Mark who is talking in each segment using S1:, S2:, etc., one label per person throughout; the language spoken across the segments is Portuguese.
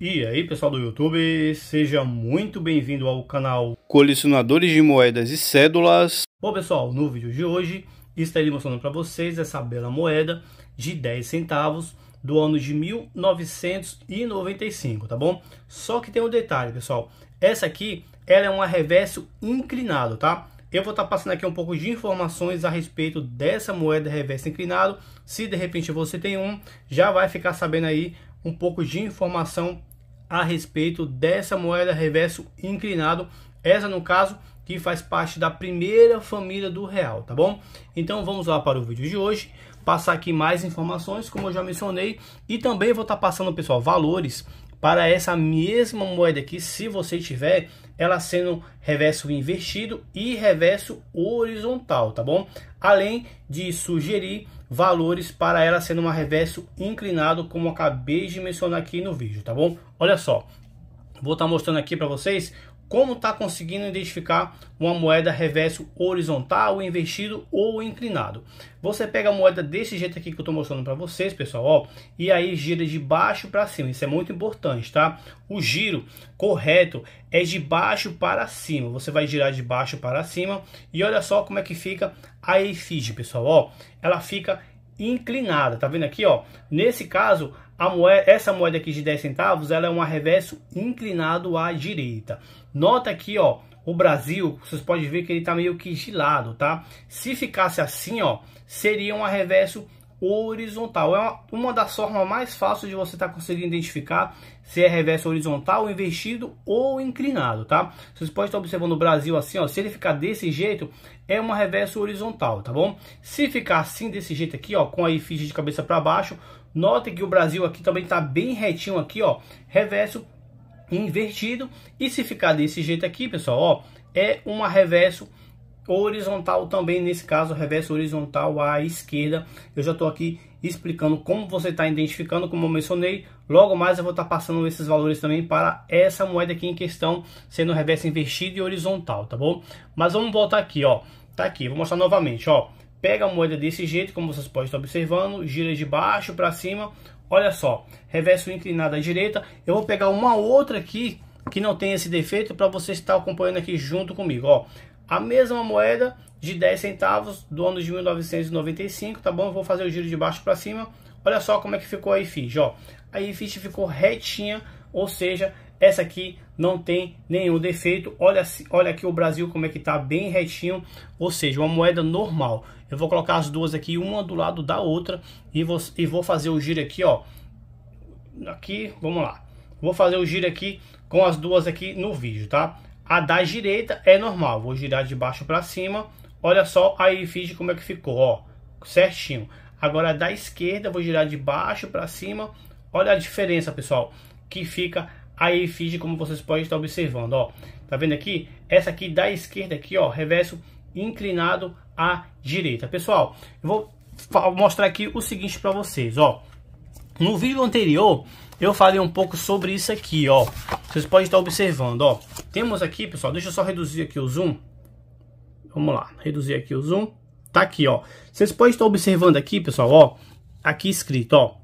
S1: E aí pessoal do YouTube, seja muito bem-vindo ao canal Colecionadores de Moedas e Cédulas. Bom pessoal, no vídeo de hoje estarei mostrando para vocês essa bela moeda de 10 centavos do ano de 1995, tá bom? Só que tem um detalhe pessoal, essa aqui ela é um reverso inclinado, tá? Eu vou estar tá passando aqui um pouco de informações a respeito dessa moeda reverso inclinado. Se de repente você tem um, já vai ficar sabendo aí um pouco de informação a respeito dessa moeda reverso inclinado, essa no caso que faz parte da primeira família do real, tá bom? Então vamos lá para o vídeo de hoje, passar aqui mais informações, como eu já mencionei, e também vou estar tá passando, pessoal, valores para essa mesma moeda aqui, se você tiver ela sendo reverso invertido e reverso horizontal, tá bom? Além de sugerir valores para ela sendo uma reverso inclinado, como acabei de mencionar aqui no vídeo, tá bom? Olha só, vou estar tá mostrando aqui para vocês como está conseguindo identificar uma moeda reverso horizontal, invertido ou inclinado. Você pega a moeda desse jeito aqui que eu estou mostrando para vocês, pessoal, ó, e aí gira de baixo para cima. Isso é muito importante, tá? O giro correto é de baixo para cima. Você vai girar de baixo para cima e olha só como é que fica a efígie, pessoal, ó. Ela fica inclinada. Tá vendo aqui, ó? Nesse caso, a moeda, essa moeda aqui de 10 centavos, ela é um arrevesso inclinado à direita. Nota aqui, ó, o Brasil, vocês podem ver que ele tá meio que gelado, tá? Se ficasse assim, ó, seria um reverso horizontal. É uma, uma das formas mais fáceis de você estar tá conseguindo identificar se é reverso horizontal, invertido ou inclinado, tá? Vocês podem estar observando o Brasil assim, ó, se ele ficar desse jeito, é uma reverso horizontal, tá bom? Se ficar assim, desse jeito aqui, ó, com a efígie de cabeça para baixo, note que o Brasil aqui também está bem retinho aqui, ó, reverso invertido. E se ficar desse jeito aqui, pessoal, ó, é uma reverso horizontal horizontal também, nesse caso, reverso horizontal à esquerda. Eu já estou aqui explicando como você está identificando, como eu mencionei. Logo mais eu vou estar tá passando esses valores também para essa moeda aqui em questão, sendo reverso invertido e horizontal, tá bom? Mas vamos voltar aqui, ó. Tá aqui, vou mostrar novamente, ó. Pega a moeda desse jeito, como vocês podem estar observando, gira de baixo para cima. Olha só, reverso inclinado à direita. Eu vou pegar uma outra aqui que não tem esse defeito para você estar acompanhando aqui junto comigo, ó a mesma moeda de 10 centavos do ano de 1995, tá bom? vou fazer o giro de baixo para cima. Olha só como é que ficou a IFIS, ó. A IFIS ficou retinha, ou seja, essa aqui não tem nenhum defeito. Olha, olha aqui o Brasil como é que tá bem retinho, ou seja, uma moeda normal. Eu vou colocar as duas aqui, uma do lado da outra, e vou, e vou fazer o giro aqui, ó. Aqui, vamos lá. Vou fazer o giro aqui com as duas aqui no vídeo, tá? A da direita é normal, vou girar de baixo para cima. Olha só aí fiz como é que ficou, ó, certinho. Agora a da esquerda vou girar de baixo para cima. Olha a diferença, pessoal, que fica aí, efígie como vocês podem estar observando, ó. Tá vendo aqui? Essa aqui da esquerda aqui, ó, reverso inclinado à direita. Pessoal, eu vou mostrar aqui o seguinte para vocês, ó. No vídeo anterior, eu falei um pouco sobre isso aqui, ó. Vocês podem estar observando, ó. Temos aqui, pessoal, deixa eu só reduzir aqui o zoom. Vamos lá, reduzir aqui o zoom. Tá aqui, ó. Vocês podem estar observando aqui, pessoal, ó. Aqui escrito, ó.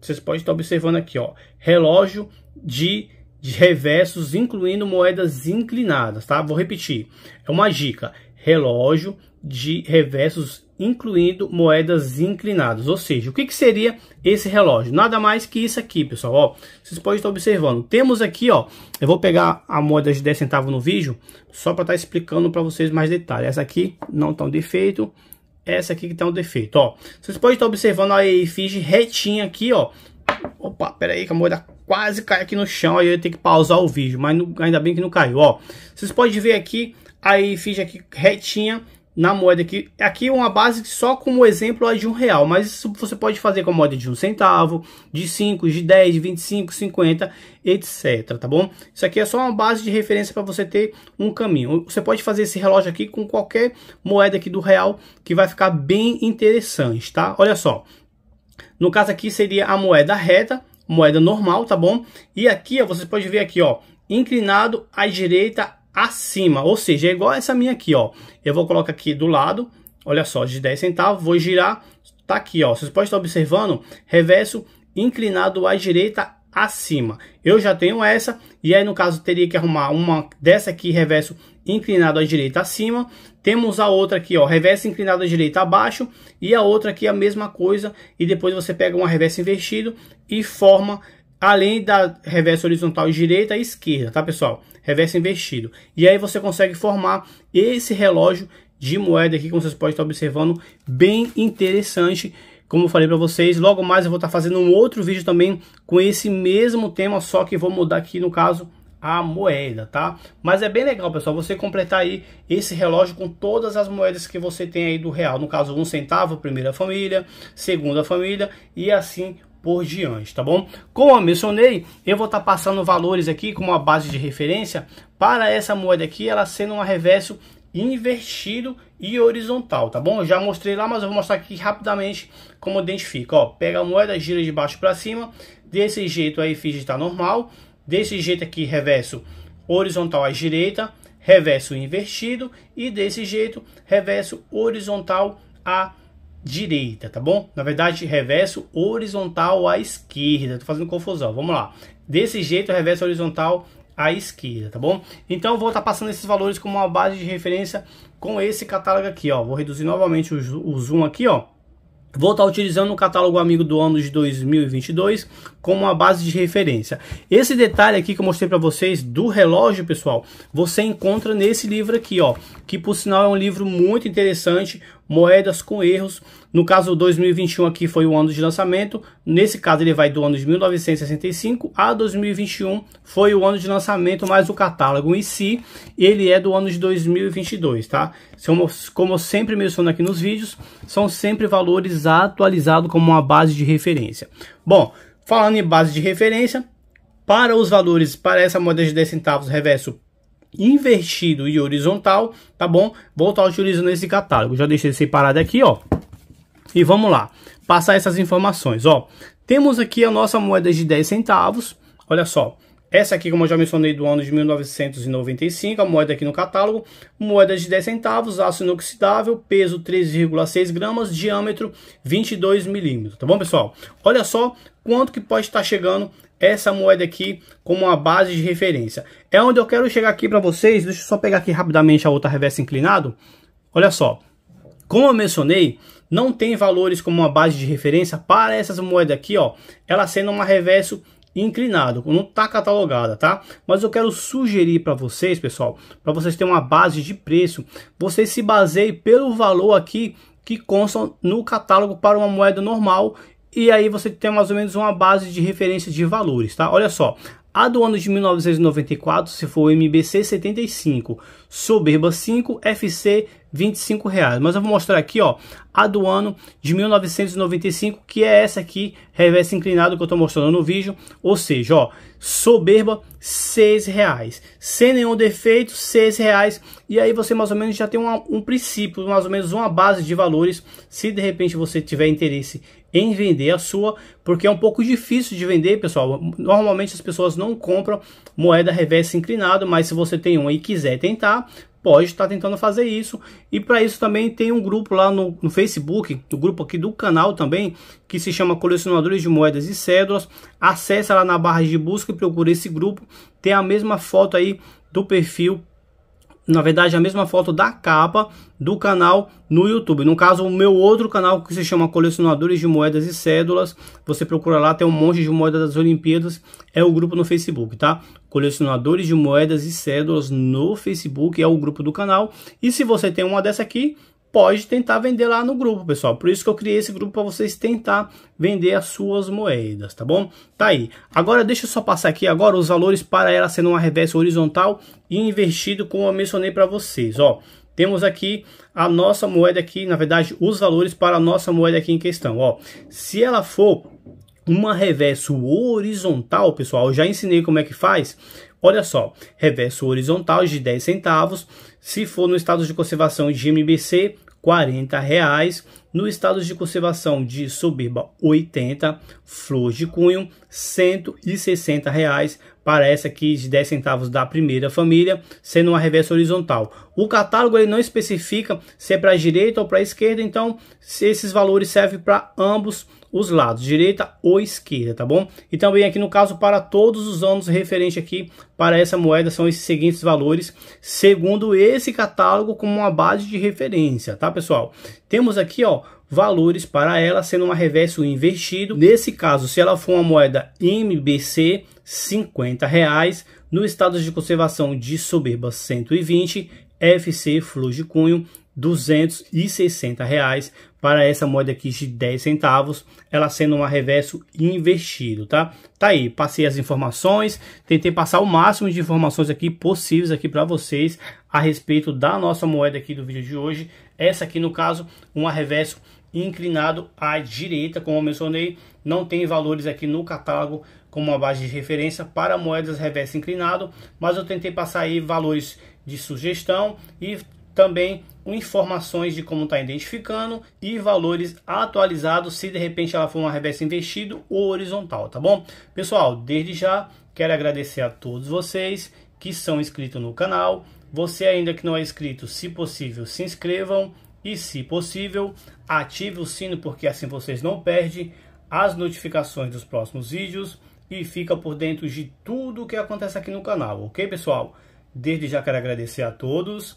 S1: Vocês podem estar observando aqui, ó. Relógio de, de reversos, incluindo moedas inclinadas, tá? Vou repetir. É uma dica. Relógio de reversos incluindo moedas inclinadas. Ou seja, o que, que seria esse relógio? Nada mais que isso aqui, pessoal. Ó, vocês podem estar observando. Temos aqui, ó, eu vou pegar a moeda de 10 centavos no vídeo, só para estar tá explicando para vocês mais detalhes. Essa aqui não está um defeito, essa aqui que está um defeito, ó. Vocês podem estar observando a efígie retinha aqui, ó. Opa, pera aí que a moeda quase cai aqui no chão, aí eu tenho que pausar o vídeo, mas não, ainda bem que não caiu, ó. Vocês podem ver aqui a efígie aqui retinha, na moeda aqui. Aqui é uma base só como exemplo é de um real, mas isso você pode fazer com a moeda de um centavo, de 5, de 10, de 25, 50, etc, tá bom? Isso aqui é só uma base de referência para você ter um caminho. Você pode fazer esse relógio aqui com qualquer moeda aqui do real, que vai ficar bem interessante, tá? Olha só, no caso aqui seria a moeda reta, moeda normal, tá bom? E aqui, ó, você pode ver aqui, ó, inclinado à direita acima, ou seja, é igual essa minha aqui, ó. Eu vou colocar aqui do lado, olha só, de 10 centavos, vou girar, tá aqui, ó. Vocês podem estar observando, reverso inclinado à direita acima. Eu já tenho essa, e aí no caso teria que arrumar uma dessa aqui, reverso inclinado à direita acima. Temos a outra aqui, ó, reverso inclinado à direita abaixo, e a outra aqui a mesma coisa, e depois você pega uma reverso invertido e forma além da reversa horizontal direita e esquerda, tá pessoal? Reversa invertido. E aí você consegue formar esse relógio de moeda aqui, como vocês podem estar observando, bem interessante. Como eu falei para vocês, logo mais eu vou estar fazendo um outro vídeo também com esse mesmo tema, só que vou mudar aqui no caso a moeda, tá? Mas é bem legal, pessoal, você completar aí esse relógio com todas as moedas que você tem aí do real. No caso, um centavo, primeira família, segunda família e assim por diante, tá bom? Como eu mencionei, eu vou estar tá passando valores aqui como uma base de referência para essa moeda aqui, ela sendo um reverso invertido e horizontal, tá bom? Eu já mostrei lá, mas eu vou mostrar aqui rapidamente como identifica, ó. Pega a moeda, gira de baixo para cima, desse jeito aí finge estar tá normal, desse jeito aqui reverso horizontal à direita, reverso invertido e desse jeito reverso horizontal à direita direita, tá bom? Na verdade, reverso horizontal à esquerda. Tô fazendo confusão. Vamos lá. Desse jeito, reverso horizontal à esquerda, tá bom? Então, vou estar tá passando esses valores como uma base de referência com esse catálogo aqui, ó. Vou reduzir novamente o, o zoom aqui, ó. Vou estar tá utilizando o catálogo amigo do ano de 2022 como uma base de referência. Esse detalhe aqui que eu mostrei para vocês do relógio, pessoal, você encontra nesse livro aqui, ó, que por sinal é um livro muito interessante, moedas com erros. No caso 2021 aqui foi o ano de lançamento, nesse caso ele vai do ano de 1965 a 2021 foi o ano de lançamento, mas o catálogo em si ele é do ano de 2022, tá? Como, como eu sempre menciono aqui nos vídeos, são sempre valores atualizados como uma base de referência. Bom, falando em base de referência, para os valores para essa moeda de 10 centavos reverso invertido e horizontal, tá bom? Vou estar utilizando esse catálogo. Já deixei separado aqui, ó. E vamos lá, passar essas informações, ó. Temos aqui a nossa moeda de 10 centavos, olha só. Essa aqui, como eu já mencionei, do ano de 1995, a moeda aqui no catálogo, moeda de 10 centavos, aço inoxidável, peso 3,6 gramas, diâmetro 22 milímetros, tá bom, pessoal? Olha só quanto que pode estar chegando essa moeda aqui como uma base de referência. É onde eu quero chegar aqui para vocês, deixa eu só pegar aqui rapidamente a outra reversa inclinado. Olha só, como eu mencionei, não tem valores como uma base de referência para essas moedas aqui, ó, ela sendo uma reverso inclinado, não está catalogada, tá? Mas eu quero sugerir para vocês, pessoal, para vocês terem uma base de preço, vocês se baseiem pelo valor aqui que consta no catálogo para uma moeda normal e aí você tem mais ou menos uma base de referência de valores, tá? Olha só, a do ano de 1994, se for o MBC 75, Soberba 5, FC 25 reais. Mas eu vou mostrar aqui, ó, a do ano de 1995, que é essa aqui, reverso inclinado que eu estou mostrando no vídeo. Ou seja, ó, Soberba 6 reais, sem nenhum defeito, 6 reais. E aí você mais ou menos já tem uma, um princípio, mais ou menos uma base de valores. Se de repente você tiver interesse em vender a sua, porque é um pouco difícil de vender, pessoal. Normalmente as pessoas não compram moeda reversa inclinado, mas se você tem uma e quiser tentar, pode estar tentando fazer isso. E para isso também tem um grupo lá no, no Facebook, o grupo aqui do canal também, que se chama Colecionadores de Moedas e Cédulas. Acesse lá na barra de busca e procure esse grupo. Tem a mesma foto aí do perfil na verdade, a mesma foto da capa do canal no YouTube. No caso, o meu outro canal que se chama Colecionadores de Moedas e Cédulas, você procura lá, tem um monte de moedas das Olimpíadas, é o grupo no Facebook, tá? Colecionadores de Moedas e Cédulas no Facebook é o grupo do canal. E se você tem uma dessa aqui, pode tentar vender lá no grupo, pessoal. Por isso que eu criei esse grupo para vocês tentar vender as suas moedas, tá bom? Tá aí. Agora deixa eu só passar aqui agora os valores para ela sendo uma reversa horizontal e invertido, como eu mencionei para vocês, ó. Temos aqui a nossa moeda aqui, na verdade, os valores para a nossa moeda aqui em questão, ó. Se ela for uma reverso horizontal, pessoal, eu já ensinei como é que faz. Olha só, reverso horizontal de 10 centavos, se for no estado de conservação de MBC, 40 reais. No estado de conservação de Soberba 80, Flor de Cunho 160 reais para essa aqui de 10 centavos da primeira família, sendo uma reversa horizontal. O catálogo ele não especifica se é para a direita ou para a esquerda, então esses valores servem para ambos os lados, direita ou esquerda, tá bom? E também aqui no caso para todos os anos referente aqui para essa moeda são esses seguintes valores, segundo esse catálogo como uma base de referência, tá pessoal? Temos aqui, ó, valores para ela sendo uma reverso invertido. Nesse caso, se ela for uma moeda MBC, 50 reais, no estado de conservação de soberba 120, FC flujo de cunho 260 reais para essa moeda aqui de 10 centavos, ela sendo uma reverso invertido, tá? Tá aí, passei as informações, tentei passar o máximo de informações aqui possíveis aqui para vocês a respeito da nossa moeda aqui do vídeo de hoje. Essa aqui no caso, um reverso inclinado à direita, como eu mencionei, não tem valores aqui no catálogo como uma base de referência para moedas reverso inclinado, mas eu tentei passar aí valores de sugestão e também informações de como está identificando e valores atualizados se de repente ela for uma reversa investido ou horizontal, tá bom? Pessoal, desde já quero agradecer a todos vocês que são inscritos no canal. Você ainda que não é inscrito, se possível, se inscrevam e se possível, ative o sino porque assim vocês não perdem as notificações dos próximos vídeos e fica por dentro de tudo o que acontece aqui no canal, ok pessoal? Desde já quero agradecer a todos